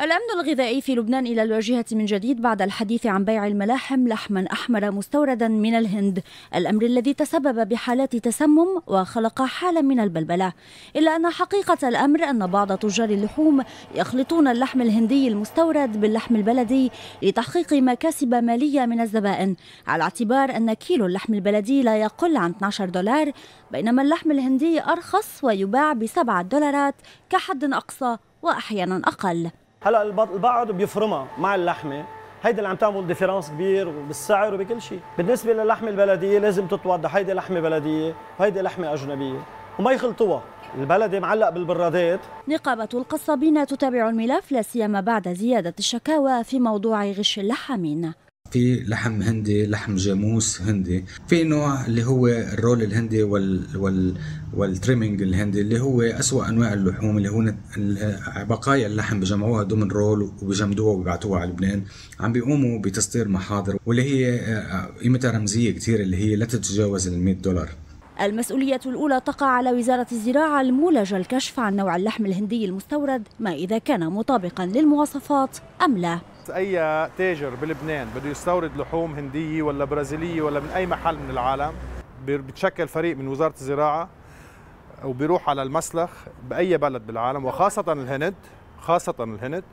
الأمن الغذائي في لبنان إلى الواجهة من جديد بعد الحديث عن بيع الملاحم لحما أحمر مستوردا من الهند الأمر الذي تسبب بحالات تسمم وخلق حالة من البلبلة إلا أن حقيقة الأمر أن بعض تجار اللحوم يخلطون اللحم الهندي المستورد باللحم البلدي لتحقيق مكاسب مالية من الزبائن على اعتبار أن كيلو اللحم البلدي لا يقل عن 12 دولار بينما اللحم الهندي أرخص ويباع بسبعة دولارات كحد أقصى وأحيانا أقل هلا البعض بيفرمها مع اللحمه هيدا اللي عم تعمل ديفيرنس كبير بالسعر وبكل شيء بالنسبه للحمه البلديه لازم تتوضح هيدي لحمه بلديه وهيدي لحمه اجنبيه وما يخلطوها البلدي معلق بالبرادات نقابة القصابين تتابع الملف لا سيما بعد زيادة الشكاوى في موضوع غش اللحامين في لحم هندي لحم جاموس هندي في نوع اللي هو الرول الهندي وال وال والتريمينج الهندي اللي هو أسوأ أنواع اللحوم اللي هو بقايا اللحم بجمعوها ضمن رول وبجمدوها وبيبعتوها على لبنان عم بيقوموا بتصدير محاضر واللي هي آه، آه، قيمتها رمزية كثير اللي هي لا تتجاوز ال 100 دولار المسؤولية الأولى تقع على وزارة الزراعة المولجة الكشف عن نوع اللحم الهندي المستورد ما إذا كان مطابقا للمواصفات أم لا أي تاجر بلبنان بده يستورد لحوم هندية ولا برازيلية ولا من أي محل من العالم بتشكل فريق من وزارة الزراعة وبيروح على المسلخ بأي بلد بالعالم وخاصة الهند خاصة الهند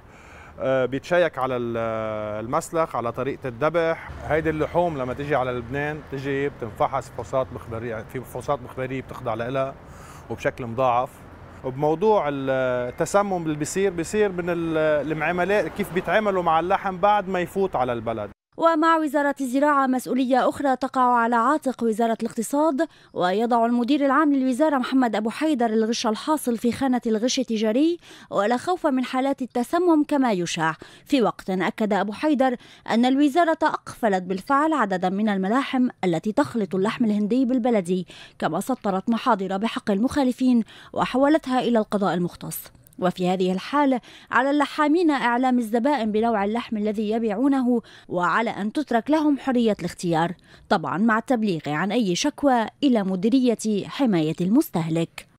آه، بيتشيك على آه، المسلخ على طريقه الذبح هيدي اللحوم لما تيجي على لبنان تيجي بتنفحص فحوصات مخبريه يعني في فحوصات مخبريه بتخضع لها وبشكل مضاعف وبموضوع آه، التسمم اللي بيصير بيصير من المعاملات كيف بيتعاملوا مع اللحم بعد ما يفوت على البلد ومع وزارة الزراعة مسؤولية أخرى تقع على عاتق وزارة الاقتصاد ويضع المدير العام للوزارة محمد أبو حيدر الغش الحاصل في خانة الغش التجاري ولا خوف من حالات التسمم كما يشاع في وقت أكد أبو حيدر أن الوزارة أقفلت بالفعل عددا من الملاحم التي تخلط اللحم الهندي بالبلدي كما سطرت محاضر بحق المخالفين وحولتها إلى القضاء المختص وفي هذه الحالة على اللحامين إعلام الزبائن بنوع اللحم الذي يبيعونه وعلى أن تترك لهم حرية الاختيار طبعا مع التبليغ عن أي شكوى إلى مديرية حماية المستهلك